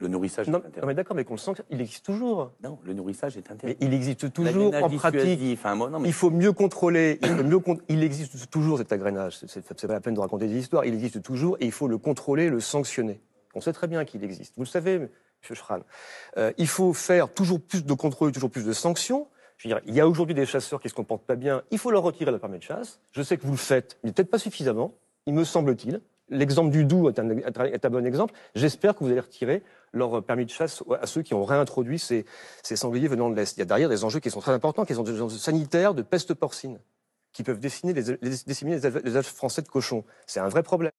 Le nourrissage non, est Non, mais d'accord, mais qu'on le sent, il existe toujours. Non, le nourrissage est interdit. Mais il existe toujours en pratique. Il faut mieux contrôler. Il, mieux il existe toujours cet agrénage. C'est pas la peine de raconter des histoires. Il existe toujours et il faut le contrôler, le sanctionner. On sait très bien qu'il existe. Vous le savez, M. Schran. Euh, il faut faire toujours plus de contrôle, toujours plus de sanctions. Je veux dire, il y a aujourd'hui des chasseurs qui se comportent pas bien. Il faut leur retirer leur permis de chasse. Je sais que vous le faites, mais peut-être pas suffisamment, il me semble-t-il. L'exemple du Doubs est un, bon exemple. J'espère que vous allez retirer leur permis de chasse à ceux qui ont réintroduit ces, sangliers venant de l'Est. Il y a derrière des enjeux qui sont très importants, qui sont des enjeux sanitaires, de peste porcine, qui peuvent dessiner les, les, français de cochons. C'est un vrai problème.